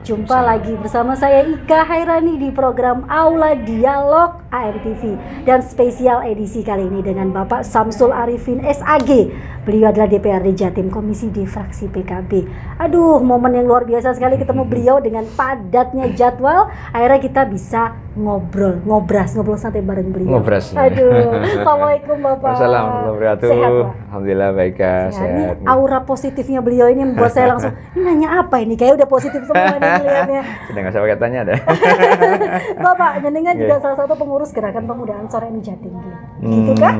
Jumpa lagi bersama saya Ika Hairani di program Aula Dialog AMTV dan spesial edisi kali ini dengan Bapak Samsul Arifin SAG. Beliau adalah DPRD Jatim Komisi di fraksi PKB. Aduh, momen yang luar biasa sekali ketemu beliau dengan padatnya jadwal. Akhirnya kita bisa ngobrol, ngobras, ngobrol santai bareng beliau. Ngobras. Aduh, Assalamualaikum Bapak. Assalamualaikum wabarakatuh. Alhamdulillah baik, sehat. sehat. Ini aura positifnya beliau ini membuat saya langsung, ini nanya apa ini? Kayak udah positif semua nih ya. Sudah nggak sampai katanya ada. Bapak, jenengan iya. juga salah satu pengurus gerakan pemuda Ansor Indonesia Tinggi. Hmm. Gitu kan?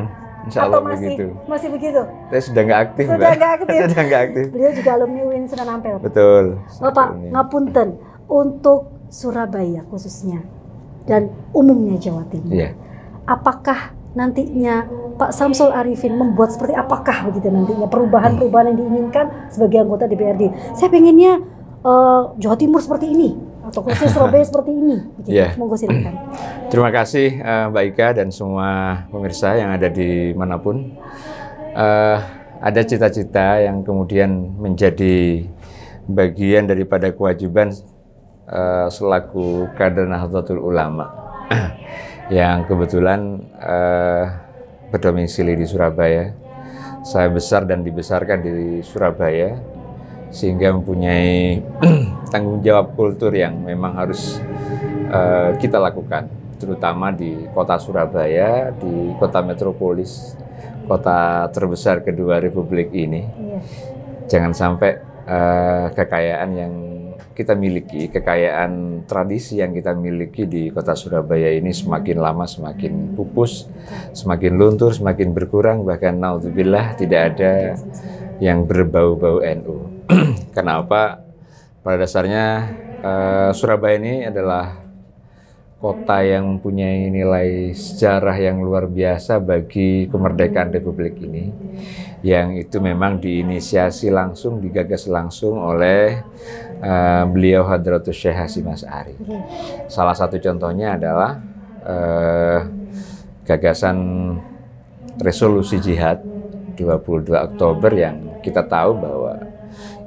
Insya Allah Atau masih begitu. masih begitu? Saya sudah nggak aktif. Sudah nggak aktif. sudah nggak aktif. Beliau juga alumni UIN Sunan Ampel. Betul. Bapak, ngapunten untuk Surabaya khususnya dan umumnya Jawa Timur. Yeah. Apakah nantinya Pak Samsul Arifin membuat seperti apakah begitu nantinya perubahan-perubahan yang diinginkan sebagai anggota DPRD? Saya pengennya uh, Jawa Timur seperti ini atau khusus Surabaya seperti ini. Gitu. Yeah. Monggo silakan. Terima kasih uh, Mbak Ika dan semua pemirsa yang ada di manapun. Uh, ada cita-cita yang kemudian menjadi bagian daripada kewajiban uh, selaku kader Nahdlatul Ulama yang kebetulan uh, berdomisili di Surabaya. Saya besar dan dibesarkan di Surabaya sehingga mempunyai tanggung jawab kultur yang memang harus uh, kita lakukan terutama di kota Surabaya di kota metropolis kota terbesar kedua republik ini iya. jangan sampai uh, kekayaan yang kita miliki kekayaan tradisi yang kita miliki di kota Surabaya ini semakin lama semakin pupus, semakin luntur, semakin berkurang bahkan naudzubillah tidak ada yang berbau-bau NU. Kenapa? Pada dasarnya uh, Surabaya ini adalah kota yang mempunyai nilai sejarah yang luar biasa bagi kemerdekaan Republik ini yang itu memang diinisiasi langsung digagas langsung oleh uh, beliau Hadratus Syekh Hasyim As'ari. Salah satu contohnya adalah uh, gagasan resolusi jihad 22 Oktober yang kita tahu bahwa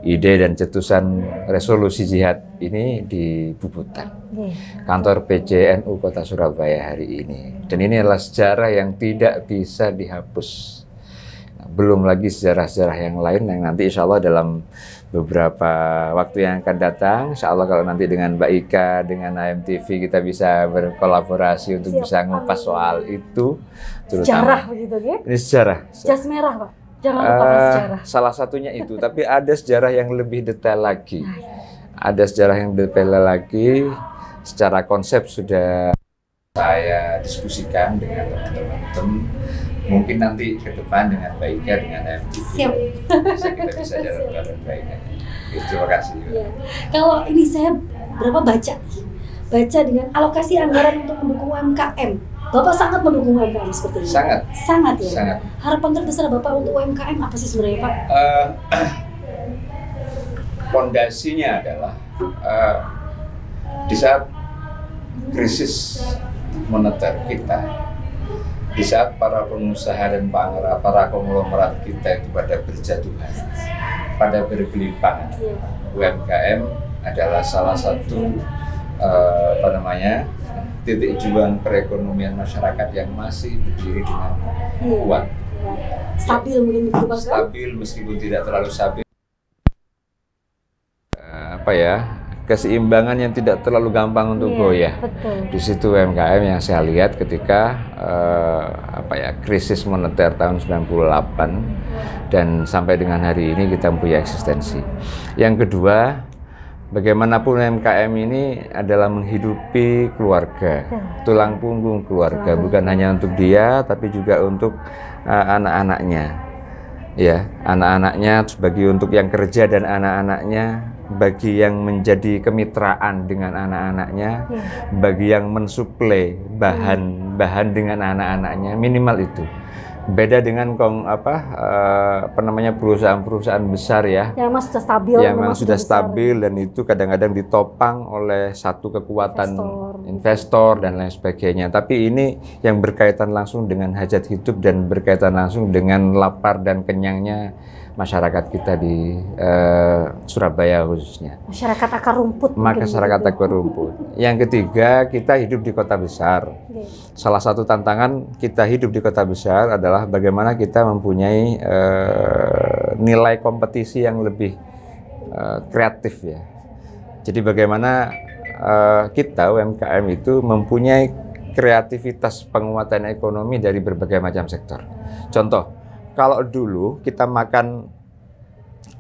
ide dan cetusan resolusi jihad ini di Bubutan, iya. kantor PCNU Kota Surabaya hari ini. Dan ini adalah sejarah yang tidak bisa dihapus. Nah, belum lagi sejarah-sejarah yang lain yang nanti insya Allah dalam beberapa waktu yang akan datang, insya Allah kalau nanti dengan Mbak Ika, dengan AMTV kita bisa berkolaborasi untuk Siap, bisa ngupas soal itu. Terutama, sejarah begitu ya? Ini sejarah. Jas merah Pak? Jangan lupakan uh, eh, sejarah. Salah satunya itu, tapi ada sejarah yang lebih detail lagi. Nah, iya. Ada sejarah yang detail lagi. Secara konsep sudah saya diskusikan dengan teman-teman mungkin nanti ke depan dengan baiknya dengan MTV Siap. bisa kita bisa jalan dengan baiknya. terima kasih ya. kalau ini saya berapa baca baca dengan alokasi anggaran untuk mendukung UMKM Bapak sangat mendukung UMKM seperti ini. Sangat. Sangat ya. Sangat. Harapan terbesar Bapak untuk UMKM apa sih sebenarnya Pak? Pondasinya eh, uh, adalah uh, di saat krisis moneter kita, di saat para pengusaha dan para, para konglomerat kita itu pada berjatuhan, pada bergelimpangan, iya. UMKM adalah salah satu uh, apa namanya titik juang perekonomian masyarakat yang masih berdiri dengan hmm. kuat. Stabil ya. mungkin itu Pak Stabil meskipun tidak terlalu stabil. Eh, apa ya? keseimbangan yang tidak terlalu gampang untuk yeah, goyah. Betul. Di situ UMKM yang saya lihat ketika uh, apa ya krisis moneter tahun 98 dan sampai dengan hari ini kita mempunyai eksistensi. Yang kedua bagaimanapun UMKM ini adalah menghidupi keluarga, tulang punggung keluarga, bukan hanya untuk dia tapi juga untuk uh, anak-anaknya. Ya, anak-anaknya bagi untuk yang kerja dan anak-anaknya, bagi yang menjadi kemitraan dengan anak-anaknya, ya. bagi yang mensuplai bahan-bahan ya. dengan anak-anaknya, minimal itu beda dengan kong apa uh, apa namanya perusahaan-perusahaan besar ya yang memang sudah stabil yang memang sudah besar. stabil dan itu kadang-kadang ditopang oleh satu kekuatan investor. investor dan lain sebagainya tapi ini yang berkaitan langsung dengan hajat hidup dan berkaitan langsung dengan lapar dan kenyangnya masyarakat kita di uh, Surabaya khususnya. Masyarakat akar rumput. Masyarakat gitu. akar rumput. Yang ketiga, kita hidup di kota besar. Okay. Salah satu tantangan kita hidup di kota besar adalah bagaimana kita mempunyai uh, nilai kompetisi yang lebih uh, kreatif ya. Jadi bagaimana uh, kita UMKM itu mempunyai kreativitas penguatan ekonomi dari berbagai macam sektor. Contoh, kalau dulu kita makan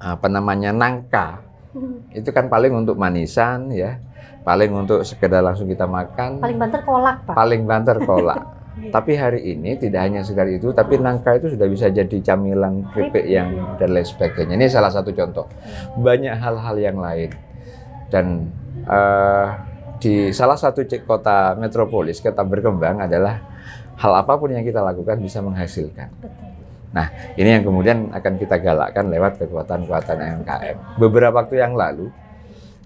apa namanya nangka hmm. itu kan paling untuk manisan ya paling untuk sekedar langsung kita makan paling banter kolak pak paling banter kolak iya. tapi hari ini tidak hanya sekedar itu tapi nangka itu sudah bisa jadi camilan keripik yang iya. dan lain sebagainya ini salah satu contoh banyak hal-hal yang lain dan uh, di salah satu cek kota metropolis kita berkembang adalah hal apapun yang kita lakukan bisa menghasilkan Betul Nah, ini yang kemudian akan kita galakkan lewat kekuatan-kekuatan MKM. Beberapa waktu yang lalu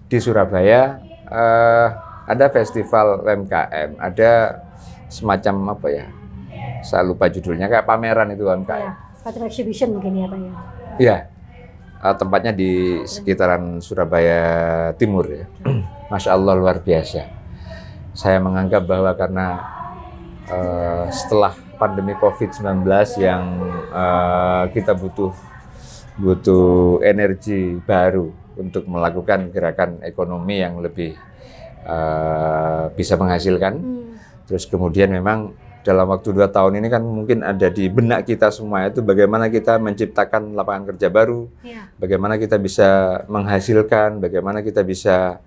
di Surabaya eh, ada festival UMKM, ada semacam apa ya? Saya lupa judulnya kayak pameran itu UMKM. Ya, semacam exhibition mungkin ya, Pak ya. Iya. Eh, tempatnya di sekitaran Surabaya Timur ya. Masya Allah luar biasa. Saya menganggap bahwa karena Eh, setelah pandemi COVID-19 yang uh, kita butuh butuh energi baru untuk melakukan gerakan ekonomi yang lebih uh, bisa menghasilkan. Hmm. Terus kemudian memang dalam waktu dua tahun ini kan mungkin ada di benak kita semua itu bagaimana kita menciptakan lapangan kerja baru, ya. bagaimana kita bisa menghasilkan, bagaimana kita bisa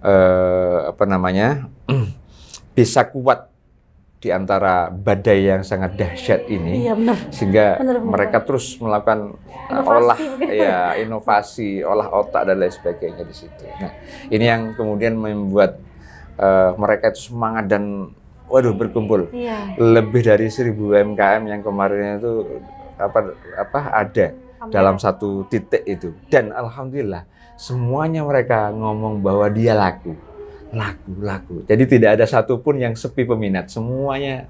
uh, apa namanya bisa kuat di antara badai yang sangat dahsyat ini, iya, benar. sehingga benar, benar. mereka terus melakukan uh, inovasi, olah, ya inovasi, olah otak dan lain sebagainya di situ. Nah, ini yang kemudian membuat uh, mereka itu semangat dan waduh berkumpul. Iya. Lebih dari seribu UMKM yang kemarin itu apa apa ada dalam satu titik itu. Dan alhamdulillah semuanya mereka ngomong bahwa dia laku laku-laku. Jadi tidak ada satupun yang sepi peminat, semuanya.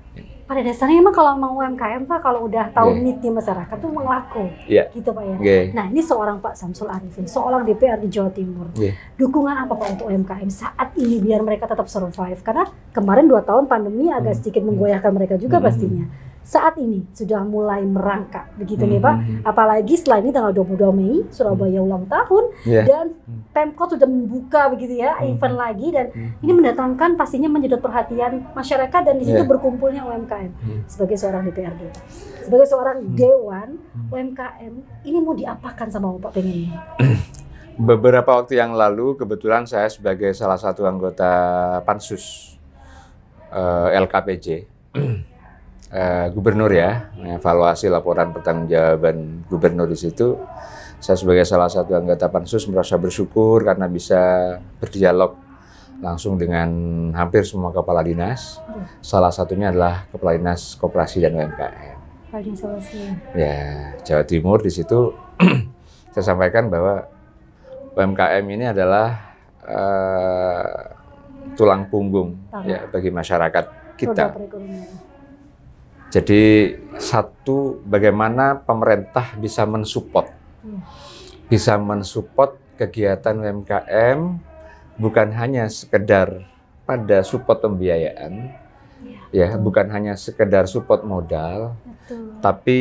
Pada dasarnya emang kalau mau UMKM Pak, kalau udah tahu yeah. niti masyarakat tuh emang laku. Yeah. Gitu Pak ya. Yeah. Nah ini seorang Pak Samsul Arifin, seorang DPR di Jawa Timur. Yeah. Dukungan apa Pak untuk UMKM saat ini biar mereka tetap survive? Karena kemarin dua tahun pandemi agak hmm. sedikit hmm. menggoyahkan mereka juga hmm. pastinya saat ini sudah mulai merangkak begitu hmm. nih Pak. Mhm. Apalagi setelah ini tanggal 22 Mei Surabaya mhm. ulang tahun yeah. dan mhm. Pemkot sudah membuka begitu ya hmm. event lagi dan hmm. ini mendatangkan pastinya menyedot perhatian masyarakat dan di situ yeah. berkumpulnya UMKM hmm. sebagai seorang DPRD. Sebagai seorang hmm. dewan UMKM ini mau diapakan sama pengen pengennya? Beberapa waktu yang lalu kebetulan saya sebagai salah satu anggota pansus uh, eh, LKPJ Eh, gubernur ya, evaluasi laporan pertanggungjawaban gubernur di situ. Saya sebagai salah satu anggota pansus merasa bersyukur karena bisa berdialog langsung dengan hampir semua kepala dinas. Salah satunya adalah kepala dinas koperasi dan UMKM. Paling solusi. Ya, Jawa Timur di situ saya sampaikan bahwa UMKM ini adalah uh, tulang punggung ya bagi masyarakat kita. Jadi satu bagaimana pemerintah bisa mensupport, bisa mensupport kegiatan UMKM bukan hanya sekedar pada support pembiayaan, ya, ya bukan hanya sekedar support modal, Betul. tapi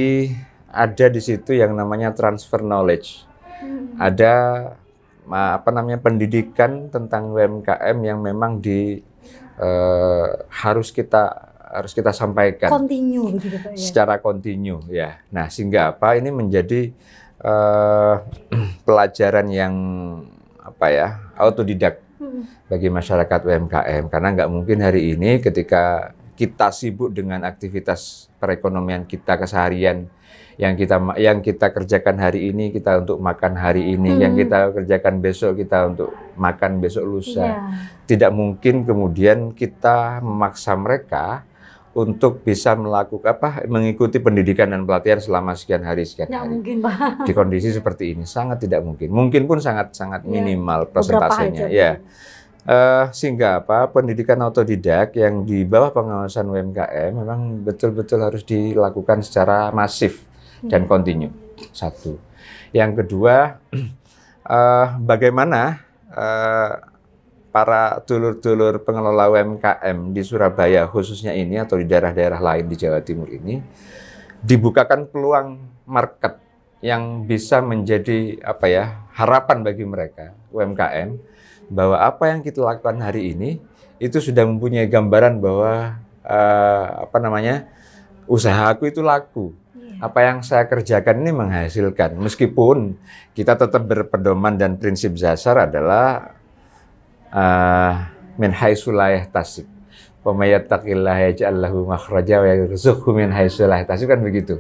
ada di situ yang namanya transfer knowledge, hmm. ada apa namanya pendidikan tentang UMKM yang memang di eh, harus kita harus kita sampaikan. Kontinu begitu Pak ya. Secara kontinu ya. Nah, sehingga apa ini menjadi uh, pelajaran yang apa ya, autodidak hmm. bagi masyarakat UMKM karena nggak mungkin hari ini ketika kita sibuk dengan aktivitas perekonomian kita keseharian yang kita yang kita kerjakan hari ini kita untuk makan hari ini hmm. yang kita kerjakan besok kita untuk makan besok lusa yeah. tidak mungkin kemudian kita memaksa mereka untuk bisa melakukan apa mengikuti pendidikan dan pelatihan selama sekian hari sekian Nggak hari. mungkin, Di kondisi seperti ini sangat tidak mungkin. Mungkin pun sangat sangat iya, minimal ya, presentasenya. Ya. Uh, eh, sehingga apa pendidikan autodidak yang di bawah pengawasan UMKM memang betul-betul harus dilakukan secara masif dan hmm. kontinu. Satu. Yang kedua, uh, bagaimana uh, para dulur-dulur pengelola UMKM di Surabaya khususnya ini atau di daerah-daerah lain di Jawa Timur ini dibukakan peluang market yang bisa menjadi apa ya harapan bagi mereka UMKM bahwa apa yang kita lakukan hari ini itu sudah mempunyai gambaran bahwa uh, apa namanya usaha aku itu laku iya. apa yang saya kerjakan ini menghasilkan. Meskipun kita tetap berpedoman dan prinsip dasar adalah uh, min haitsu la yahtasib. Wa may yattaqillaha yaj'al lahu makhraja wa yarzuqhu min haitsu la yahtasib kan begitu.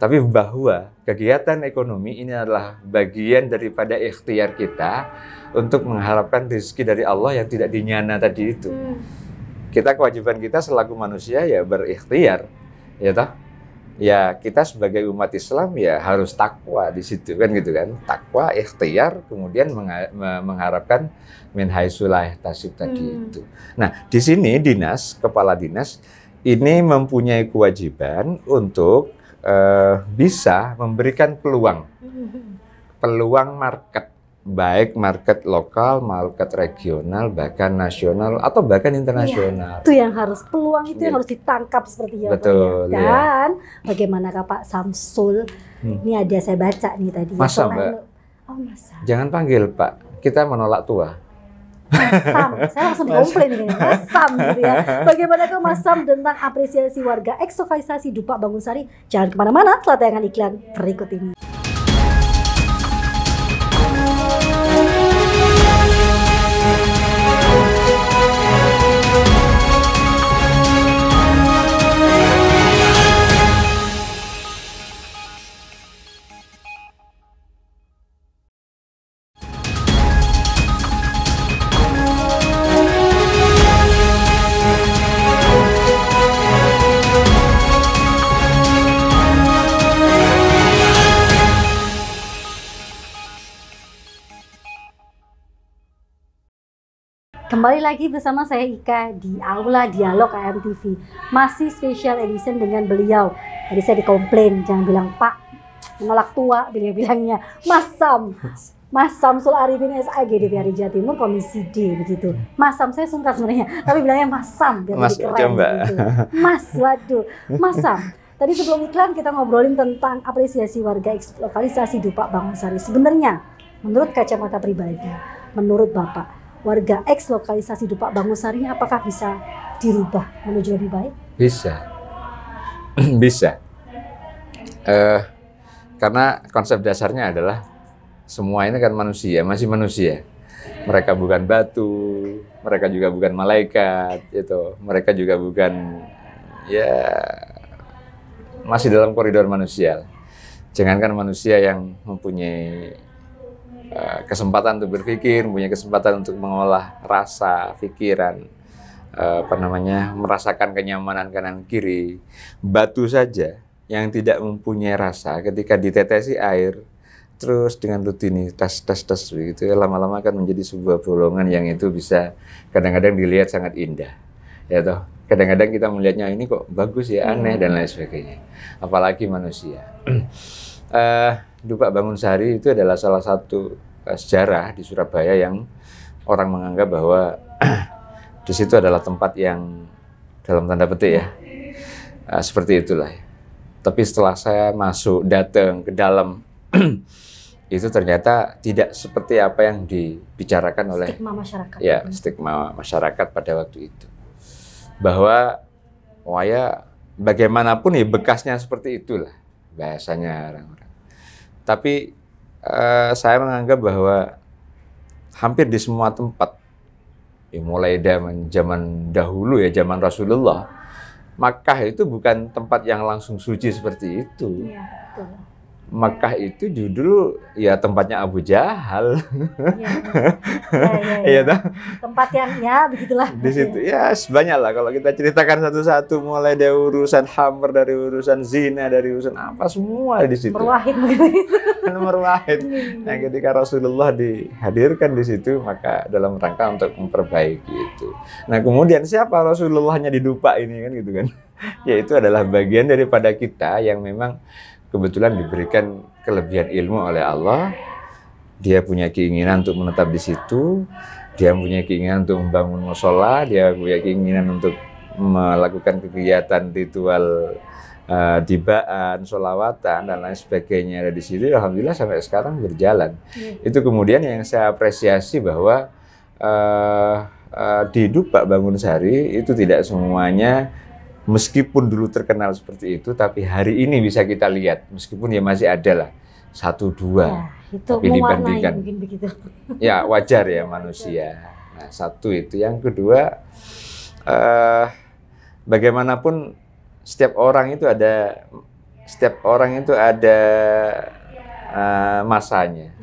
Tapi bahwa kegiatan ekonomi ini adalah bagian daripada ikhtiar kita untuk mengharapkan rezeki dari Allah yang tidak dinyana tadi itu. Hmm. Kita kewajiban kita selaku manusia ya berikhtiar, ya toh ya kita sebagai umat Islam ya harus takwa di situ kan gitu kan takwa ikhtiar kemudian mengharapkan min haisulah tasib tadi hmm. itu nah di sini dinas kepala dinas ini mempunyai kewajiban untuk uh, bisa memberikan peluang hmm. peluang market baik market lokal, market regional, bahkan nasional atau bahkan iya, internasional. Ya, itu yang harus peluang itu ya. yang iya. harus ditangkap seperti itu. Betul, ya. Dan ya. bagaimana Kak Pak Samsul? Hmm. Ini ada saya baca nih tadi. Masa, Mbak? Oh, masa. Jangan panggil, Pak. Kita menolak tua. Mas Sam, saya langsung komplain nih. Mas Sam gitu ya. Bagaimana ke Mas Sam tentang apresiasi warga eksokalisasi Dupak Sari? Jangan kemana-mana setelah tayangan iklan berikut ini. Kembali lagi bersama saya Ika di Aula Dialog AMTV. Masih special edition dengan beliau. Tadi saya dikomplain, jangan bilang Pak, menolak tua, beliau bilangnya Mas Sam. Mas Samsul Arifin SAG DPRD Jawa Timur Komisi D begitu. Mas Sam saya sungkan sebenarnya, tapi bilangnya Mas Sam biar Mas, lebih keren. Gitu. Mas, waduh, Mas Sam. Tadi sebelum iklan kita ngobrolin tentang apresiasi warga lokalisasi Dupak Bangun Sari. Sebenarnya menurut kacamata pribadi, menurut Bapak, warga eks lokalisasi Dupak Bangosari apakah bisa dirubah menuju lebih baik? Bisa, bisa. Uh, karena konsep dasarnya adalah semua ini kan manusia, masih manusia. Mereka bukan batu, mereka juga bukan malaikat, itu. Mereka juga bukan ya masih dalam koridor manusia. Jangankan manusia yang mempunyai Eh, kesempatan untuk berpikir, punya kesempatan untuk mengolah rasa, pikiran, eh, apa namanya, merasakan kenyamanan kanan kiri. Batu saja yang tidak mempunyai rasa ketika ditetesi air terus dengan rutinitas tes tes begitu ya lama-lama akan menjadi sebuah bolongan yang itu bisa kadang-kadang dilihat sangat indah ya toh kadang-kadang kita melihatnya ini kok bagus ya aneh dan lain sebagainya apalagi manusia uh, Dupak Bangun Sehari itu adalah salah satu eh, sejarah di Surabaya yang orang menganggap bahwa di situ adalah tempat yang dalam tanda petik ya eh, seperti itulah. Tapi setelah saya masuk datang ke dalam itu ternyata tidak seperti apa yang dibicarakan oleh stigma masyarakat. Ya, stigma masyarakat pada waktu itu. Bahwa waya oh bagaimanapun ya bekasnya seperti itulah bahasanya orang-orang. Tapi uh, saya menganggap bahwa hampir di semua tempat, ya mulai zaman zaman dahulu ya zaman Rasulullah, Makkah itu bukan tempat yang langsung suci seperti itu. Ya, Mekah itu judul ya tempatnya Abu Jahal. Iya, iya, iya. Ya, Tempat yang ya begitulah. Di situ ya yes, banyak lah kalau kita ceritakan satu-satu mulai dari urusan hammer, dari urusan zina, dari urusan apa semua di situ. Merwahid wahid Merwahid. Iya. Nah ketika Rasulullah dihadirkan di situ maka dalam rangka untuk memperbaiki itu. Nah kemudian siapa Rasulullahnya di dupa ini kan gitu kan? Yaitu adalah bagian daripada kita yang memang kebetulan diberikan kelebihan ilmu oleh Allah. Dia punya keinginan untuk menetap di situ, dia punya keinginan untuk membangun musola, dia punya keinginan untuk melakukan kegiatan ritual uh, dibaan, solawatan dan lain sebagainya ada di sini. Alhamdulillah sampai sekarang berjalan. Hmm. Itu kemudian yang saya apresiasi bahwa uh, uh, di Dupak Bangun Sari itu tidak semuanya meskipun dulu terkenal seperti itu, tapi hari ini bisa kita lihat, meskipun ya masih ada lah satu dua. Ya, itu tapi dibandingkan, ya wajar ya, ya manusia. Nah satu itu, yang kedua, uh, bagaimanapun setiap orang itu ada, setiap orang itu ada uh, masanya.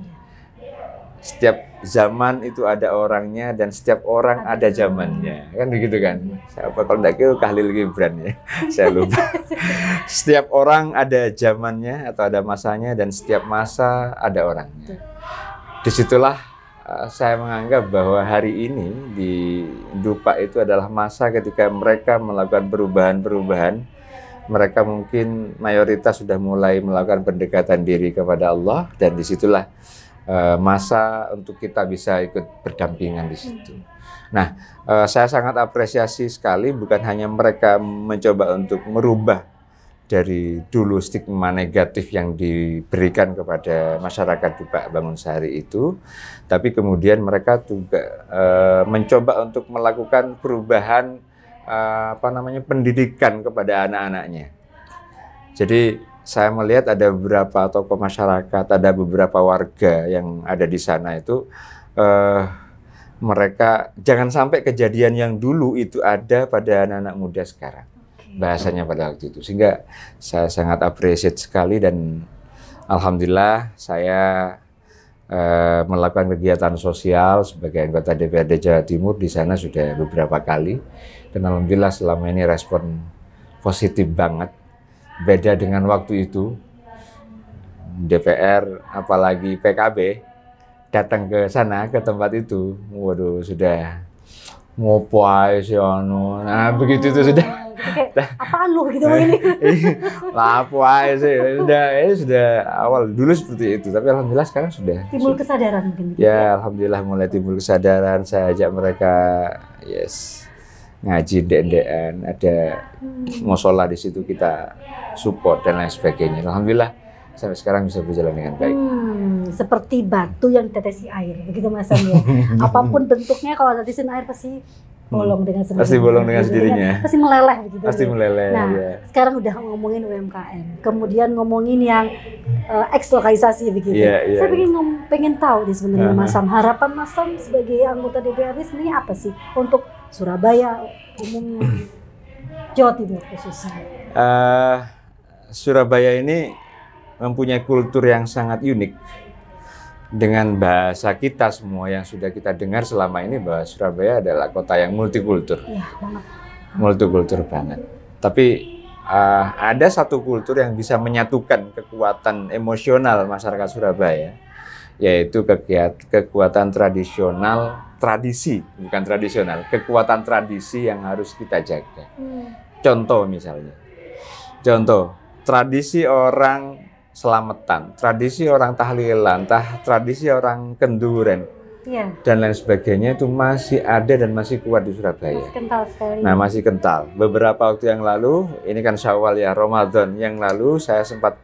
Iya. Setiap zaman itu ada orangnya dan setiap orang ada, zamannya kan begitu kan siapa kalau tidak itu Khalil Gibran ya saya lupa setiap orang ada zamannya atau ada masanya dan setiap masa ada orangnya disitulah eh, saya menganggap bahwa hari ini di Dupa itu adalah masa ketika mereka melakukan perubahan-perubahan mereka mungkin mayoritas sudah mulai melakukan pendekatan diri kepada Allah dan disitulah Eh, masa untuk kita bisa ikut berdampingan di situ. Nah, eh, saya sangat apresiasi sekali bukan hanya mereka mencoba untuk merubah dari dulu stigma negatif yang diberikan kepada masyarakat Pak Bangun Sari itu, tapi kemudian mereka juga e, mencoba untuk melakukan perubahan e, apa namanya pendidikan kepada anak-anaknya. Jadi saya melihat ada beberapa tokoh masyarakat, ada beberapa warga yang ada di sana itu uh, mereka jangan sampai kejadian yang dulu itu ada pada anak-anak muda sekarang. Bahasanya pada waktu itu. Sehingga saya sangat appreciate sekali dan alhamdulillah saya eh, melakukan kegiatan sosial sebagai anggota DPRD Jawa Timur di sana sudah beberapa kali dan alhamdulillah selama ini respon positif banget beda dengan waktu itu DPR apalagi PKB datang ke sana ke tempat itu waduh sudah ngopai sih anu nah begitu itu sudah oh, apa lu gitu kan ini iya, lapo aja sih sudah ya sudah awal dulu seperti itu tapi alhamdulillah sekarang sudah timbul kesadaran mungkin gitu. ya alhamdulillah mulai timbul kesadaran saya ajak mereka yes ngaji dndn ada hmm. musola di situ kita support dan lain sebagainya. Alhamdulillah sampai sekarang bisa berjalan dengan baik. Hmm, seperti batu yang ditetesi air, begitu Mas ya. Apapun bentuknya kalau tetesin air pasti hmm. bolong dengan sendirinya. Pasti bolong dengan sendirinya. Pasti meleleh begitu. Pasti meleleh. Nah, ya. sekarang udah ngomongin UMKM, kemudian ngomongin yang uh, eh, eks begitu. Yeah, yeah, Saya iya. pengen yeah. pengen tahu nih sebenarnya uh -huh. Mas harapan masam sebagai anggota DPRD ini apa sih untuk Surabaya umumnya hmm. Jawa Timur khususnya? Uh, Surabaya ini mempunyai kultur yang sangat unik dengan bahasa kita semua yang sudah kita dengar selama ini bahwa Surabaya adalah kota yang multikultur. Ya, banget. Multikultur banget. Tapi uh, ada satu kultur yang bisa menyatukan kekuatan emosional masyarakat Surabaya yaitu kegiatan, kekuatan tradisional tradisi bukan tradisional kekuatan tradisi yang harus kita jaga hmm. contoh misalnya contoh tradisi orang selamatan tradisi orang tahlilan tah tradisi orang kenduren ya. dan lain sebagainya itu masih ada dan masih kuat di Surabaya masih kental sekali nah masih kental beberapa waktu yang lalu ini kan Syawal ya Ramadan yang lalu saya sempat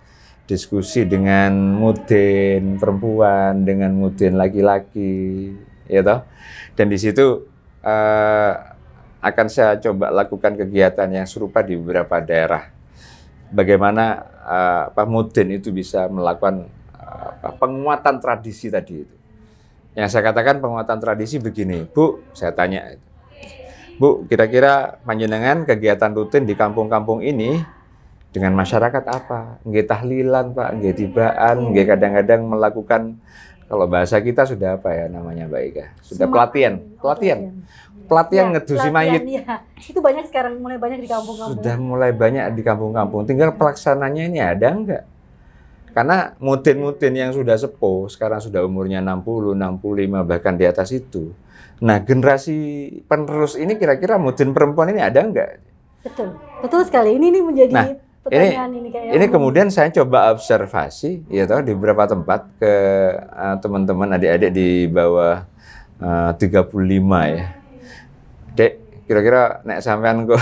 diskusi dengan mudin perempuan, dengan mudin laki-laki, ya toh. Dan di situ uh, akan saya coba lakukan kegiatan yang serupa di beberapa daerah. Bagaimana uh, eh, Pak Mudin itu bisa melakukan uh, penguatan tradisi tadi itu. Yang saya katakan penguatan tradisi begini, Bu, saya tanya, Bu, kira-kira panjenengan kegiatan rutin di kampung-kampung ini dengan masyarakat apa nggih tahlilan Pak nggih tibaan hmm. nggih kadang-kadang melakukan kalau bahasa kita sudah apa ya namanya Mbak Ika? Sudah Semang. Oh, pelatihan, pelatihan. Pelatihan ya, ngedusi pelatihan, mayit. Ya. Itu banyak sekarang mulai banyak di kampung-kampung. Sudah mulai banyak di kampung-kampung. Tinggal pelaksananya ini ada enggak? Karena mudin-mudin yang sudah sepuh, sekarang sudah umurnya 60, 65 bahkan di atas itu. Nah, generasi penerus ini kira-kira mudin perempuan ini ada enggak? Betul. Betul sekali. Ini ini menjadi nah, pertanyaan ini, ini, kayak ini kemudian saya coba observasi ya toh di beberapa tempat ke uh, teman-teman adik-adik di bawah eh, uh, 35 ya. Dek, kira-kira nek sampean kok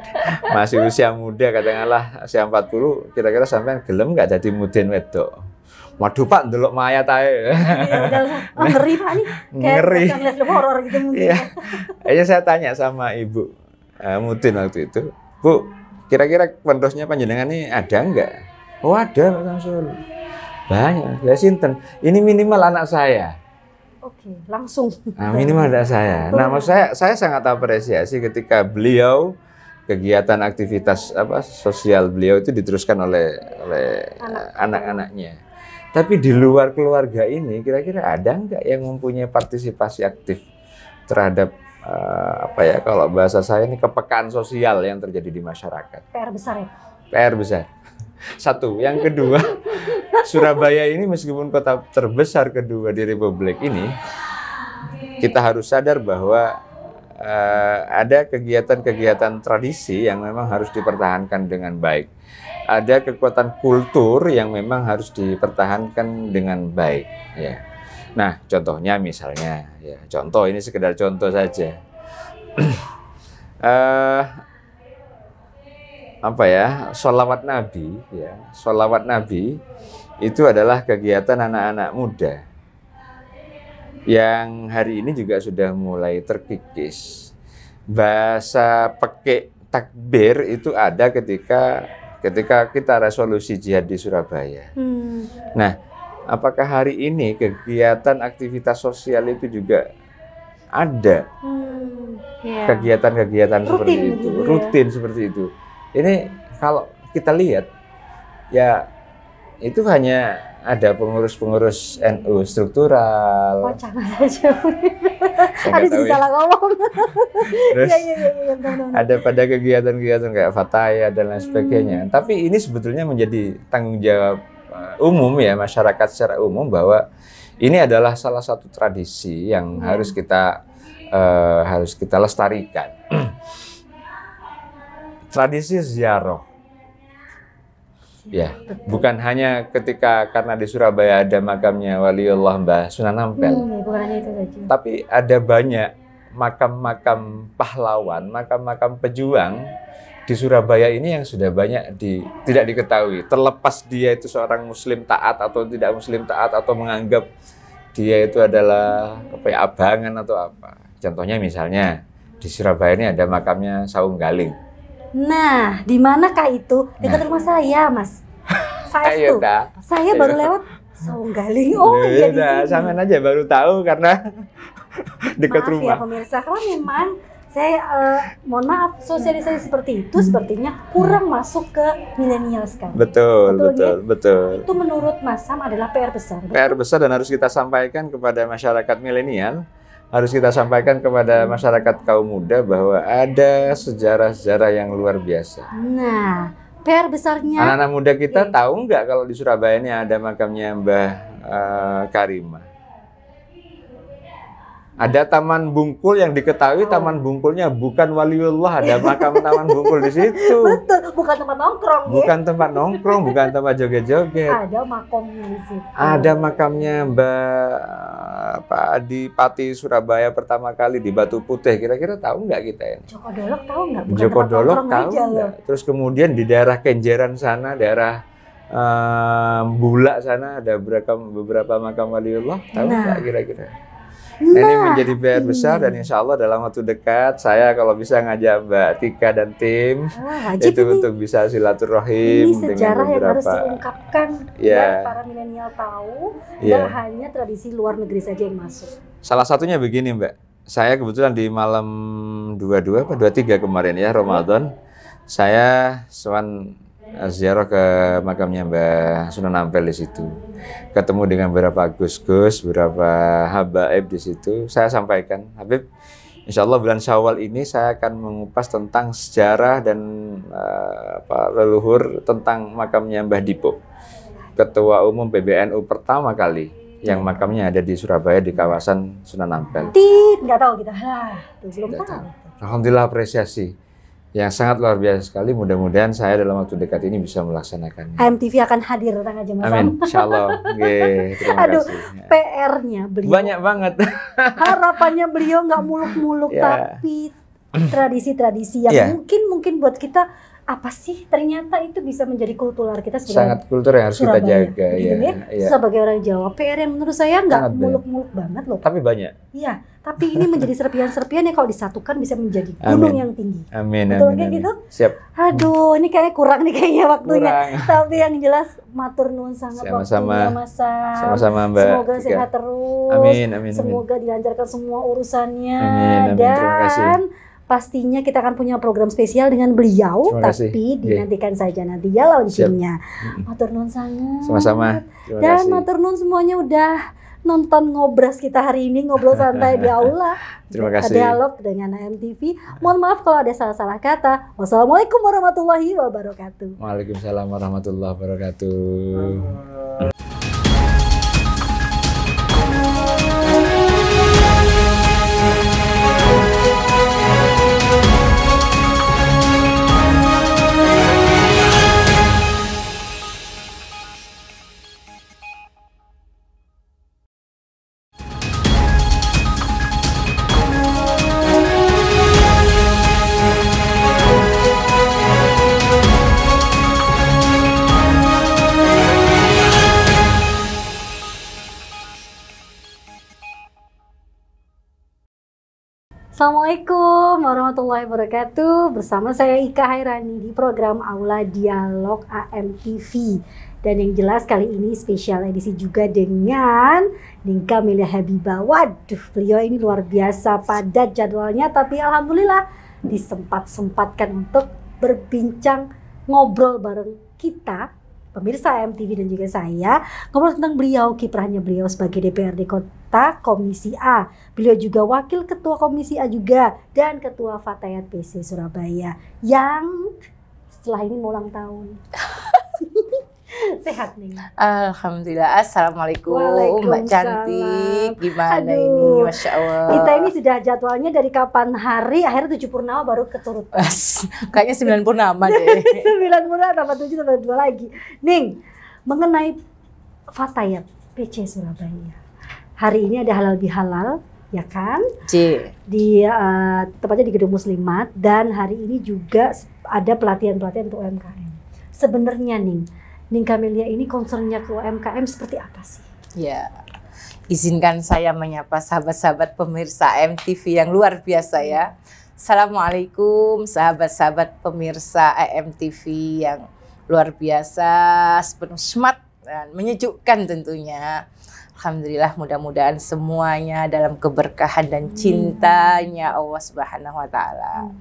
masih usia muda katakanlah usia 40, kira-kira sampean gelem nggak jadi mudin wedok? Waduh Pak, ndelok mayat ae. Oh, ngeri Pak nih. Kayak ngeri. Kayak horor gitu mungkin. Iya. Aja saya tanya sama Ibu uh, Mudin waktu itu, Bu, Kira-kira pendosnya panjenengan ini ada enggak? Oh ada Pak Samsul. Banyak. Lah sinten? Ini minimal anak saya. Oke, langsung. Nah, minimal anak saya. Nah, maksud saya saya sangat apresiasi ketika beliau kegiatan aktivitas apa sosial beliau itu diteruskan oleh oleh anak-anaknya. Anak Tapi di luar keluarga ini kira-kira ada nggak yang mempunyai partisipasi aktif terhadap uh, apa ya kalau bahasa saya ini kepekaan sosial yang terjadi di masyarakat. PR besar ya. PR besar. Satu, yang kedua, Surabaya ini meskipun kota terbesar kedua di Republik ini, kita harus sadar bahwa uh, ada kegiatan-kegiatan tradisi yang memang harus dipertahankan dengan baik. Ada kekuatan kultur yang memang harus dipertahankan dengan baik, ya. Nah, contohnya misalnya, ya contoh ini sekedar contoh saja. uh, apa ya, sholawat Nabi, ya sholawat Nabi itu adalah kegiatan anak-anak muda yang hari ini juga sudah mulai terkikis. Bahasa peke takbir itu ada ketika ketika kita resolusi jihad di Surabaya. Hmm. Nah, apakah hari ini kegiatan aktivitas sosial itu juga ada hmm, iya. kegiatan-kegiatan hmm, yeah. seperti itu, gitu ya. rutin seperti itu. Ini kalau kita lihat ya itu hanya ada pengurus-pengurus NU struktural. Wacana Ada ya. salah ngomong. Iya, iya, ada pada kegiatan-kegiatan kayak Fataya dan lain hmm. sebagainya. Hmm. Tapi ini sebetulnya menjadi tanggung jawab umum ya masyarakat secara umum bahwa ini adalah salah satu tradisi yang hmm. harus kita uh, harus kita lestarikan. tradisi ziarah. Ya, bukan hanya ketika karena di Surabaya ada makamnya Waliullah Mbah Sunan Ampel. Hmm, ya, bukan hanya itu saja. Tapi ada banyak makam-makam pahlawan, makam-makam pejuang di Surabaya ini yang sudah banyak di, tidak diketahui. Terlepas dia itu seorang Muslim taat atau tidak Muslim taat atau menganggap dia itu adalah apa ya, abangan atau apa. Contohnya misalnya di Surabaya ini ada makamnya Saung Galing. Nah, di manakah itu? Dekat nah. rumah saya, Mas. Saya Ayo, Saya Ayo. baru lewat Saung Galing. Oh, Ayo, iya di sini. Sangan aja baru tahu karena dekat ya, rumah. ya pemirsa, karena memang saya uh, mohon maaf sosialisasi seperti itu sepertinya kurang masuk ke milenial sekarang. Betul, betul, ya? betul, betul. Itu menurut Mas Sam adalah PR besar. Betul? PR besar dan harus kita sampaikan kepada masyarakat milenial, harus kita sampaikan kepada masyarakat kaum muda bahwa ada sejarah-sejarah yang luar biasa. Nah, PR besarnya. Anak-anak muda kita eh. tahu nggak kalau di Surabaya ini ada makamnya Mbah uh, eh, Karimah? Ada Taman Bungkul yang diketahui oh. Taman Bungkulnya bukan waliullah, ada makam Taman Bungkul di situ. Betul, bukan tempat nongkrong. Ya. Bukan ya? tempat nongkrong, bukan tempat joget-joget. Ada makamnya di situ. Ada makamnya Mbak Pak Pati Surabaya pertama kali di Batu Putih. Kira-kira tahu nggak kita ya? Joko Dolok tahu nggak? Joko Dolok tahu nggak? Terus kemudian di daerah Kenjeran sana, daerah um, eh, Bula sana ada beberapa, beberapa makam waliullah. Tahu nah. nggak kira-kira? Nah. Ini nah. menjadi PR besar dan insya Allah dalam waktu dekat saya kalau bisa ngajak Mbak Tika dan tim Wah, itu ini. untuk bisa silaturahim ini sejarah dengan beberapa. yang harus diungkapkan yeah. para milenial tahu yeah. hanya tradisi luar negeri saja yang masuk. Salah satunya begini Mbak, saya kebetulan di malam 22 apa 23 kemarin ya Ramadan, iya. saya Swan. Eh, ziarah ke makamnya Mbah Sunan Ampel di situ. Ketemu dengan beberapa gus-gus, beberapa habaib di situ. Saya sampaikan, Habib, insya Allah bulan Syawal ini saya akan mengupas tentang sejarah dan uh, apa, leluhur tentang makamnya Mbah Dipo. Ketua Umum PBNU pertama kali yang makamnya ada di Surabaya di kawasan Sunan Ampel. Tidak tahu kita. Lah, belum tahu. Alhamdulillah apresiasi yang sangat luar biasa sekali. Mudah-mudahan saya dalam waktu dekat ini bisa melaksanakannya. MTV akan hadir datang aja Mas Amin. shalom. Allah. Okay, terima Aduh, kasih. Ya. PR-nya beliau. Banyak banget. Harapannya beliau nggak muluk-muluk, yeah. tapi tradisi-tradisi yang yeah. mungkin mungkin buat kita apa sih ternyata itu bisa menjadi kultural kita sebagai sangat kultur yang harus Surabaya. kita jaga gitu, iya, ya, ya. sebagai orang Jawa PR yang menurut saya nggak muluk-muluk banget loh tapi banyak iya tapi ini menjadi serpian-serpian yang kalau disatukan bisa menjadi gunung amin. yang tinggi amin betul amin, amin. gitu siap aduh ini kayak kurang nih kayaknya waktunya kurang. tapi yang jelas matur nuwun sangat sama-sama sama-sama mbak semoga sehat terus amin, amin, amin. semoga dilancarkan semua urusannya amin, amin. dan Terima kasih pastinya kita akan punya program spesial dengan beliau tapi iya. dinantikan yeah. saja nanti ya launchingnya matur nuwun sangat sama-sama dan matur nuwun semuanya udah nonton ngobras kita hari ini ngobrol santai di aula Terima kasih. dialog dengan AMTV mohon maaf kalau ada salah-salah kata wassalamualaikum warahmatullahi wabarakatuh waalaikumsalam warahmatullahi wabarakatuh Assalamualaikum warahmatullahi wabarakatuh. Bersama saya Ika Hairani di program Aula Dialog AMTV. Dan yang jelas kali ini spesial edisi juga dengan Ningka Melia Habiba. Waduh, beliau ini luar biasa padat jadwalnya tapi alhamdulillah disempat-sempatkan untuk berbincang ngobrol bareng kita pemirsa MTV dan juga saya ngobrol tentang beliau kiprahnya beliau sebagai DPRD Kota Komisi A. Beliau juga wakil ketua Komisi A juga dan ketua Fatayat PC Surabaya yang setelah ini mau ulang tahun. Sehat nih. Alhamdulillah. Assalamualaikum Mbak Cantik. Gimana Aduh, ini? Masya Allah. Kita ini sudah jadwalnya dari kapan hari? Akhirnya tujuh purnama baru keturut. Kayaknya sembilan purnama deh. sembilan purnama tambah tujuh tambah dua lagi. Ning, mengenai Fatayat PC Surabaya. Hari ini ada halal bihalal ya kan? C. Di uh, tepatnya di Gedung Muslimat dan hari ini juga ada pelatihan-pelatihan untuk UMKM. Sebenarnya nih Ningkamelia ini concernnya ke UMKM seperti apa sih? Ya, izinkan saya menyapa sahabat-sahabat pemirsa MTV yang luar biasa ya. Assalamualaikum sahabat-sahabat pemirsa MTV yang luar biasa, penuh semat dan menyejukkan tentunya. Alhamdulillah mudah-mudahan semuanya dalam keberkahan dan hmm. cintanya Allah Subhanahu wa taala. Hmm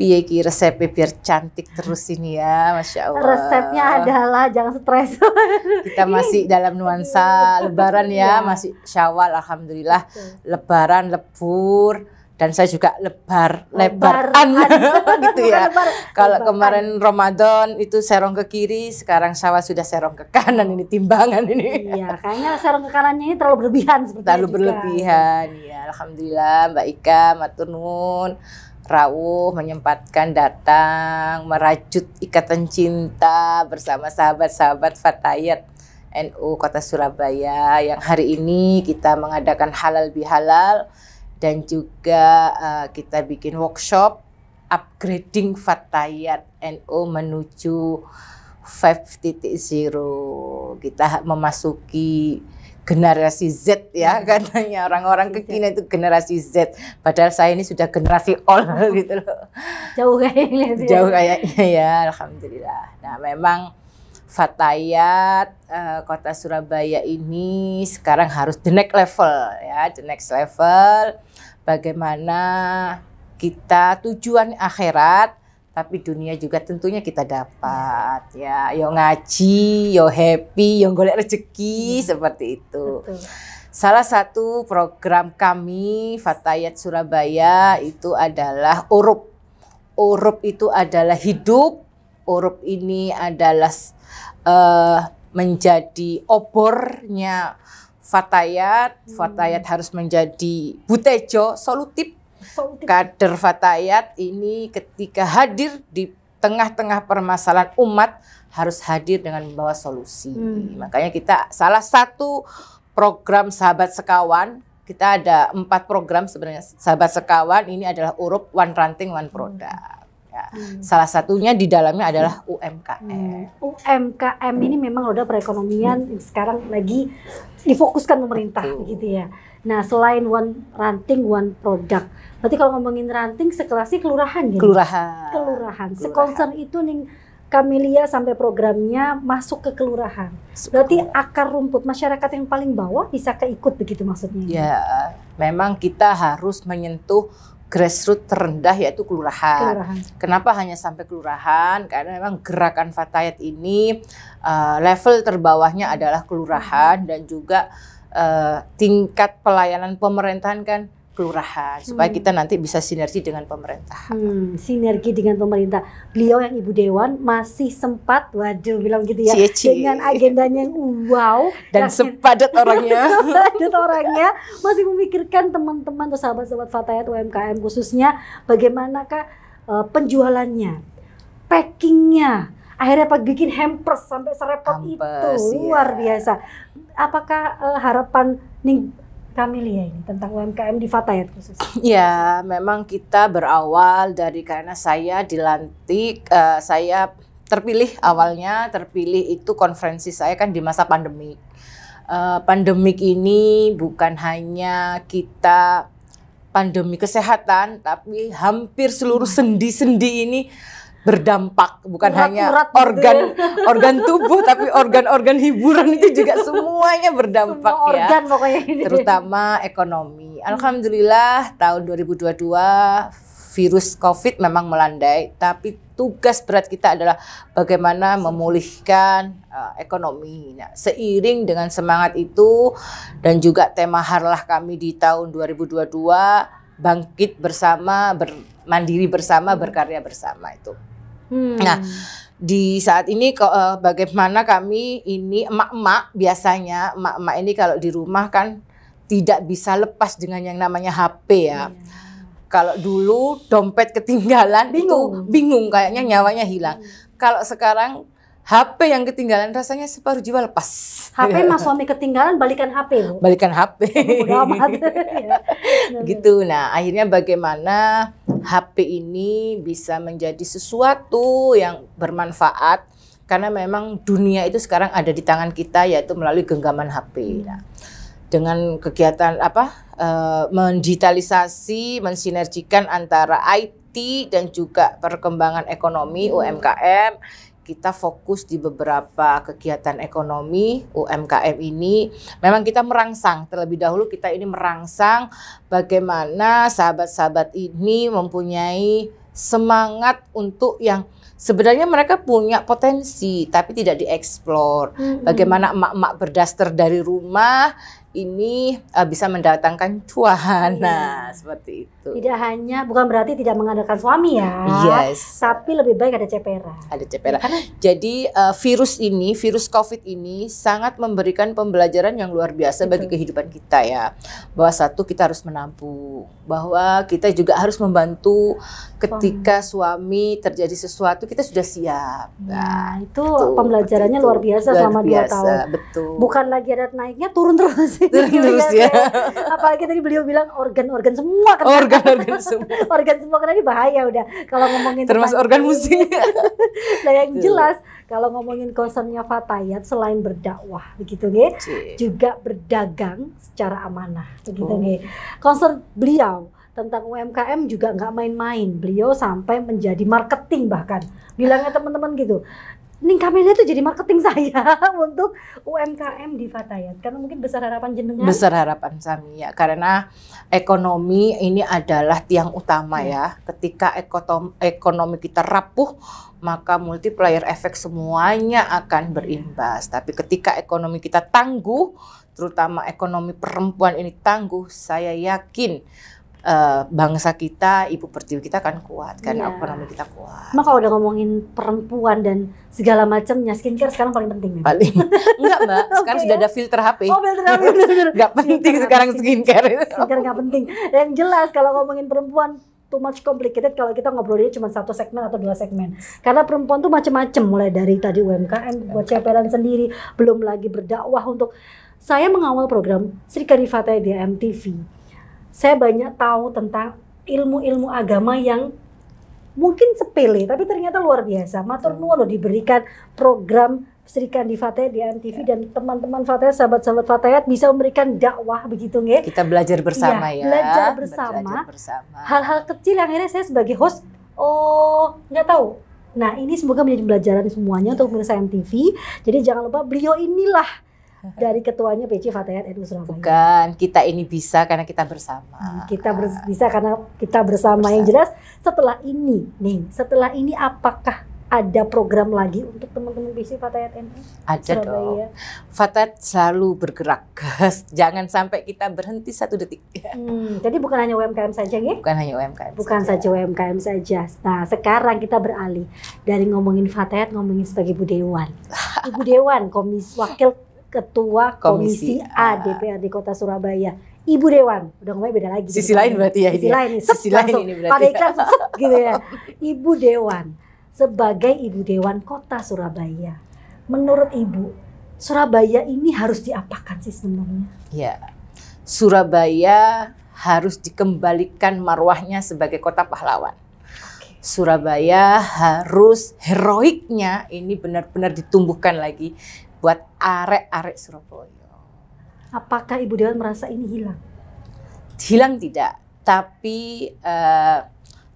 piye ki resepnya biar cantik terus ini ya masya allah resepnya adalah jangan stres kita masih dalam nuansa lebaran ya, iya. masih syawal alhamdulillah lebaran lebur dan saya juga lebar lebaran, lebaran. gitu ya kalau kemarin Ramadan itu serong ke kiri sekarang sawah sudah serong ke kanan ini timbangan ini iya kayaknya serong ke kanannya ini terlalu berlebihan terlalu kan. berlebihan ya alhamdulillah Mbak Ika Tunun rawuh menyempatkan datang merajut ikatan cinta bersama sahabat-sahabat Fatayat NU Kota Surabaya yang hari ini kita mengadakan halal bihalal dan juga uh, kita bikin workshop upgrading Fatayat NU menuju 5.0 kita memasuki generasi Z ya hmm. katanya orang-orang kekinian itu generasi Z. Padahal saya ini sudah generasi all gitu loh. Jauh kayaknya. Jauh kayaknya ya, alhamdulillah. Nah, memang Fatayat uh, Kota Surabaya ini sekarang harus the next level ya, the next level bagaimana kita tujuan akhirat tapi dunia juga tentunya kita dapat ya yo ngaji yo happy yo golek rezeki hmm. seperti itu Betul. Salah satu program kami Fatayat Surabaya itu adalah urup. Urup itu adalah hidup. Urup ini adalah uh, menjadi obornya Fatayat. Hmm. Fatayat harus menjadi butejo solutif. Kader Fatayat ini ketika hadir di tengah-tengah permasalahan umat harus hadir dengan membawa solusi. Hmm. Makanya kita salah satu program sahabat sekawan kita ada empat program sebenarnya sahabat sekawan ini adalah urup one ranting one product hmm. ya. Hmm. salah satunya di dalamnya adalah UMKM hmm. UMKM hmm. ini memang roda perekonomian yang sekarang lagi difokuskan pemerintah hmm. gitu ya nah selain one ranting one Produk, berarti kalau ngomongin ranting sekelasnya kelurahan gitu kelurahan kelurahan, kelurahan. itu nih Kamelia sampai programnya masuk ke kelurahan. Berarti akar rumput masyarakat yang paling bawah bisa keikut begitu maksudnya? Ya, memang kita harus menyentuh grassroots terendah yaitu kelurahan. kelurahan. Kenapa hanya sampai kelurahan? Karena memang gerakan Fatayat ini uh, level terbawahnya adalah kelurahan hmm. dan juga uh, tingkat pelayanan pemerintahan kan kelurahan hmm. supaya hmm. kita nanti bisa sinergi dengan pemerintah. Hmm, sinergi dengan pemerintah. Beliau yang Ibu Dewan masih sempat waduh bilang gitu ya Cie -cie. dengan agendanya yang wow dan nah, sepadat orangnya. sepadat orangnya masih memikirkan teman-teman atau sahabat-sahabat Fatayat UMKM khususnya bagaimanakah uh, e, penjualannya, packingnya, akhirnya pak bikin hampers sampai serepot itu iya. luar biasa. Apakah uh, harapan nih Kamelia ini tentang UMKM di Fatayat khusus. Ya, memang kita berawal dari karena saya dilantik, uh, saya terpilih awalnya terpilih itu konferensi saya kan di masa pandemi. Uh, pandemik ini bukan hanya kita pandemi kesehatan, tapi hampir seluruh hmm. sendi-sendi ini berdampak bukan urat, hanya urat organ gitu ya. organ tubuh tapi organ-organ hiburan itu juga semuanya berdampak Semua ya organ pokoknya ini. terutama ekonomi alhamdulillah tahun 2022 virus covid memang melandai tapi tugas berat kita adalah bagaimana memulihkan uh, ekonomi nah seiring dengan semangat itu dan juga tema harlah kami di tahun 2022 bangkit bersama ber, mandiri bersama hmm. berkarya bersama itu Hmm. Nah, di saat ini uh, bagaimana kami ini emak-emak biasanya emak-emak ini kalau di rumah kan tidak bisa lepas dengan yang namanya HP ya. Iya. Kalau dulu dompet ketinggalan bingung. itu bingung kayaknya nyawanya hilang. Hmm. Kalau sekarang HP yang ketinggalan rasanya separuh jiwa lepas. HP mas suami ketinggalan balikan HP Balikan HP. mudah amat. Iya. gitu. Nah akhirnya bagaimana HP ini bisa menjadi sesuatu yang bermanfaat karena memang dunia itu sekarang ada di tangan kita yaitu melalui genggaman HP. Hmm. Nah, dengan kegiatan apa uh, mendigitalisasi, mensinergikan antara IT dan juga perkembangan ekonomi UMKM kita fokus di beberapa kegiatan ekonomi UMKM ini. Memang kita merangsang terlebih dahulu kita ini merangsang bagaimana sahabat-sahabat ini mempunyai semangat untuk yang sebenarnya mereka punya potensi tapi tidak dieksplor. Bagaimana emak-emak berdaster dari rumah ini uh, bisa mendatangkan cuan. Iya. Nah, seperti itu. Tidak hanya bukan berarti tidak mengandalkan suami ya. Yes. Tapi lebih baik ada cepera. Ada cepera. Ya, karena jadi uh, virus ini, virus Covid ini sangat memberikan pembelajaran yang luar biasa Betul. bagi kehidupan kita ya. Bahwa satu kita harus menampung, bahwa kita juga harus membantu ketika suami, suami terjadi sesuatu kita sudah siap. Nah, nah itu, itu pembelajarannya itu. luar biasa luar selama biasa, 2 tahun. Betul. Bukan lagi ada naiknya turun terus terus ya. Apalagi tadi beliau bilang organ-organ semua kena. Organ-organ semua. organ semua karena ini bahaya udah kalau ngomongin termasuk organ musik. nah yang jelas kalau ngomongin concernnya Fatayat selain berdakwah begitu nih, juga berdagang secara amanah begitu oh. nih. Concern beliau tentang UMKM juga nggak main-main. Beliau sampai menjadi marketing bahkan bilangnya teman-teman gitu. Ning Kamelia itu jadi marketing saya untuk UMKM di Fatayat karena mungkin besar harapan jenengan. Besar harapan kami ya karena ekonomi ini adalah tiang utama hmm. ya. Ketika ekonomi kita rapuh maka multiplier efek semuanya akan iya. berimbas. Hmm. Tapi ketika ekonomi kita tangguh, terutama ekonomi perempuan ini tangguh, saya yakin Eh, bangsa kita, ibu pertiwi kita kan kuat, karena yeah. ekonomi kita kuat. Emang kalau udah ngomongin perempuan dan segala macamnya, skincare sekarang paling penting. Ya? Paling enggak mbak, sekarang okay, ya. sudah ya? ada filter HP. Oh filter HP, Enggak penting iya, sekarang iya. skincare. Skincare gak penting. Yang jelas kalau ngomongin perempuan too much complicated kalau kita ngobrolnya cuma satu segmen atau dua segmen. Karena perempuan tuh macam-macam mulai dari tadi UMKM iya. buat CPRN sendiri, belum lagi berdakwah untuk saya mengawal program Sri Karifata di MTV saya banyak tahu tentang ilmu-ilmu agama yang mungkin sepele tapi ternyata luar biasa. Matur nuwun loh diberikan program Serikan di Fatayat di MTV ya. dan teman-teman Fatayat, sahabat-sahabat Fatayat bisa memberikan dakwah begitu nge. Kita belajar iya, bersama ya. ya. Belajar bersama. Hal-hal kecil yang akhirnya saya sebagai host oh nggak tahu. Nah ini semoga menjadi pelajaran semuanya iya. untuk pemirsa MTV. Jadi jangan lupa beliau inilah dari ketuanya PC Fatayat NU Surabaya. Bukan, kita ini bisa karena kita bersama. Hmm, kita ber bisa karena kita bersama. bersama. Yang jelas setelah ini, nih, setelah ini apakah ada program lagi untuk teman-teman PC Fatayat NU? Ada Surabaya. dong. Fatayat selalu bergerak. Jangan sampai kita berhenti satu detik. Hmm, jadi bukan hanya UMKM saja ya? Bukan hanya UMKM. Bukan saja. saja UMKM saja. Nah, sekarang kita beralih dari ngomongin Fatayat ngomongin sebagai Bu Dewan. Ibu Dewan, komis wakil Ketua Komisi, Komisi A DPRD Kota Surabaya. Ibu Dewan, udah ngomongnya beda lagi. Sisi lain berarti ya. Sisi ya. lain, sisi lain ini berarti. Pada iklan sep, gitu ya. Ibu Dewan, sebagai Ibu Dewan Kota Surabaya, menurut Ibu, Surabaya ini harus diapakan sih sebenarnya? Ya, Surabaya harus dikembalikan marwahnya sebagai kota pahlawan. Surabaya harus heroiknya ini benar-benar ditumbuhkan lagi buat arek-arek Surabaya. Apakah Ibu Dewan merasa ini hilang? Hilang tidak, tapi uh,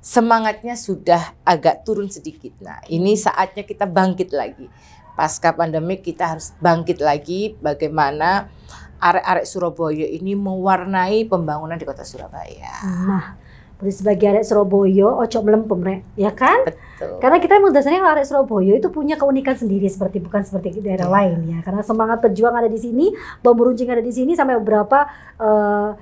semangatnya sudah agak turun sedikit. Nah, ini hmm. saatnya kita bangkit lagi. Pasca pandemi kita harus bangkit lagi bagaimana arek-arek Surabaya ini mewarnai pembangunan di kota Surabaya. Nah, di sebagai arek Surabaya, ojo melempem rek, ya kan? Betul. Karena kita emang dasarnya kalau arek Surabaya itu punya keunikan sendiri seperti bukan seperti daerah yeah. lain ya. Karena semangat pejuang ada di sini, bom runcing ada di sini sampai beberapa uh,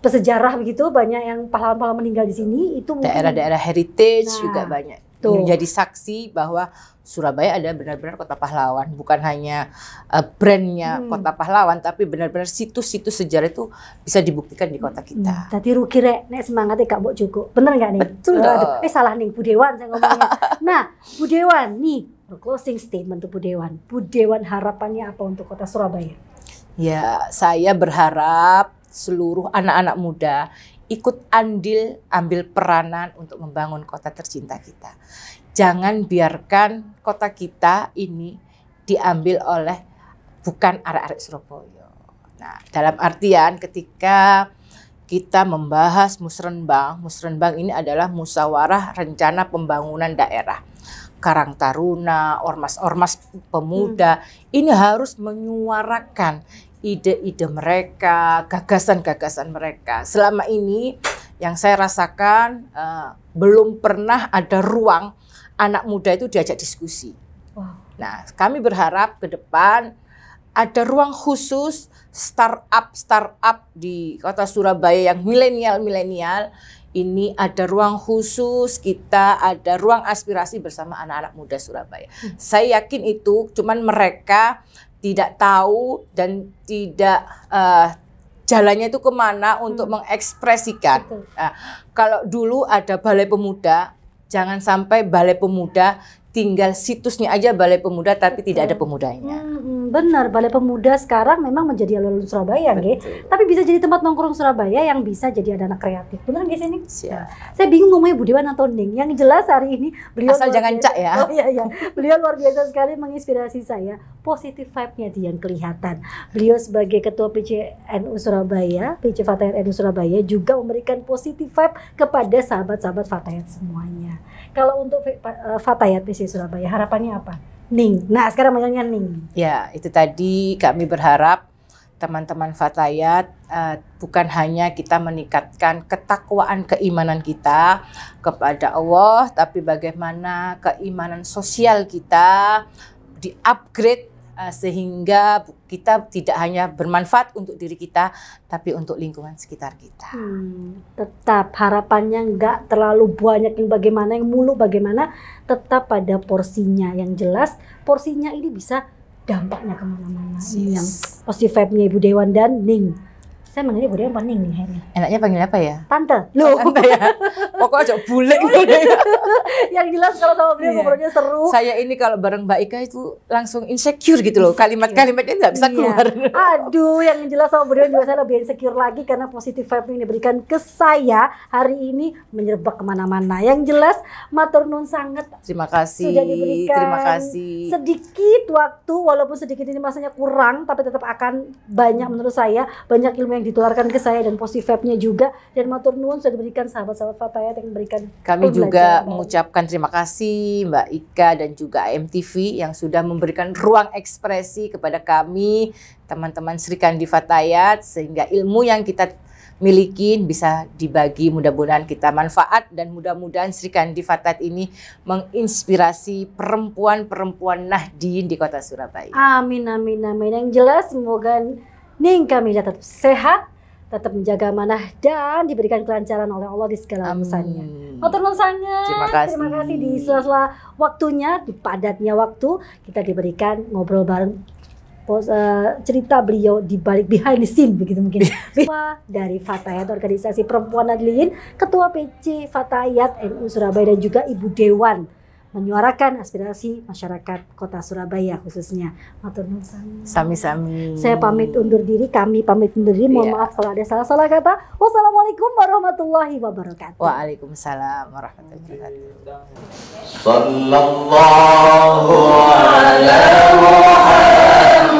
pesejarah begitu banyak yang pahlawan-pahlawan meninggal di sini itu daerah-daerah heritage nah, juga banyak Tuh. menjadi saksi bahwa Surabaya ada benar-benar kota pahlawan, bukan hanya uh, brandnya hmm. kota pahlawan, tapi benar-benar situs-situs sejarah itu bisa dibuktikan di kota kita. Hmm. Tadi rugi rek, nek semangatnya kak e Mbok Joko, bener nggak nih? Betul Oh, Aduh, eh salah nih Bu saya ngomongnya. nah Bu nih closing statement tuh Bu Dewan. harapannya apa untuk kota Surabaya? Ya saya berharap seluruh anak-anak muda ikut andil ambil peranan untuk membangun kota tercinta kita. Jangan biarkan kota kita ini diambil oleh bukan arek-arek Surabaya. Nah, dalam artian ketika kita membahas musrenbang, musrenbang ini adalah musyawarah rencana pembangunan daerah. Karang Taruna, ormas-ormas pemuda, hmm. ini harus menyuarakan ide-ide mereka, gagasan-gagasan mereka. Selama ini yang saya rasakan uh, belum pernah ada ruang anak muda itu diajak diskusi. Wow. Nah, kami berharap ke depan ada ruang khusus startup startup di kota Surabaya yang milenial milenial ini ada ruang khusus kita ada ruang aspirasi bersama anak-anak muda Surabaya. Hmm. Saya yakin itu cuman mereka tidak tahu dan tidak uh, jalannya itu kemana untuk hmm. mengekspresikan. Nah, kalau dulu ada balai pemuda, jangan sampai balai pemuda tinggal situsnya aja Balai Pemuda tapi tidak ada pemudanya. Hmm, benar, Balai Pemuda sekarang memang menjadi alun-alun Surabaya, nggih. Tapi bisa jadi tempat nongkrong Surabaya yang bisa jadi ada anak kreatif. Benar nggih sini? Nah, ya. saya bingung ngomongnya Budiwan atau Ning. Yang jelas hari ini beliau Asal jangan biasa, cak ya. Oh iya iya. Beliau luar biasa sekali menginspirasi saya. Positif vibe-nya dia yang kelihatan. Beliau sebagai ketua PCNU Surabaya, PC Fatayat NU Surabaya juga memberikan positif vibe kepada sahabat-sahabat Fatayat semuanya. Kalau untuk eh, Fatayat PC Surabaya harapannya apa? Ning. Nah, sekarang manggilnya Ning. Ya, itu tadi kami berharap teman-teman Fatayat eh, bukan hanya kita meningkatkan ketakwaan keimanan kita kepada Allah, tapi bagaimana keimanan sosial kita di-upgrade Eh, sehingga kita tidak hanya bermanfaat untuk diri kita tapi untuk lingkungan sekitar kita. Hmm, tetap harapannya nggak terlalu banyak yang bagaimana yang mulu bagaimana tetap pada porsinya yang jelas porsinya ini bisa dampaknya kemana-mana yes. yang positifnya Ibu Dewan dan Ning saya manggilnya budaya Pening nih akhirnya. Enaknya panggil apa ya? Tante. Loh. Tante ya. Pokoknya aja iya. gitu. yang jelas kalau sama beliau yeah. ngobrolnya seru. Saya ini kalau bareng Mbak Ika itu langsung insecure gitu loh. Kalimat-kalimatnya nggak bisa iya. keluar. Yeah. Aduh, yang jelas sama beliau juga saya lebih insecure lagi karena positif vibe yang diberikan ke saya hari ini menyerbak kemana-mana. Yang jelas matur nun sangat. Terima kasih. Sudah diberikan. Terima kasih. Sedikit waktu, walaupun sedikit ini masanya kurang, tapi tetap akan banyak menurut saya banyak ilmu yang ditularkan ke saya dan positif vibe-nya juga dan matur nuwun sudah diberikan sahabat-sahabat Fatayat yang memberikan kami juga mengucapkan terima kasih Mbak Ika dan juga MTV yang sudah memberikan ruang ekspresi kepada kami teman-teman Sri Kandi Fatayat sehingga ilmu yang kita miliki bisa dibagi mudah-mudahan kita manfaat dan mudah-mudahan Sri Kandi Fatat ini menginspirasi perempuan-perempuan Nahdien di kota Surabaya. Amin amin amin. Yang jelas semoga Ning kami tetap sehat, tetap menjaga amanah dan diberikan kelancaran oleh Allah di segala urusannya. Motor nuwun sangat. Terima kasih. Terima kasih di sela-sela waktunya, di padatnya waktu kita diberikan ngobrol bareng pos, uh, cerita beliau di balik behind the scene begitu mungkin. dari Fatayat Organisasi Perempuan Adliin, Ketua PC Fatayat NU Surabaya dan juga Ibu Dewan menyuarakan aspirasi masyarakat Kota Surabaya khususnya. Matur Sami-sami. Saya pamit undur diri, kami pamit undur diri. Mohon yeah. maaf kalau ada salah-salah kata. Wassalamualaikum warahmatullahi wabarakatuh. Waalaikumsalam warahmatullahi wabarakatuh. Sallallahu alaihi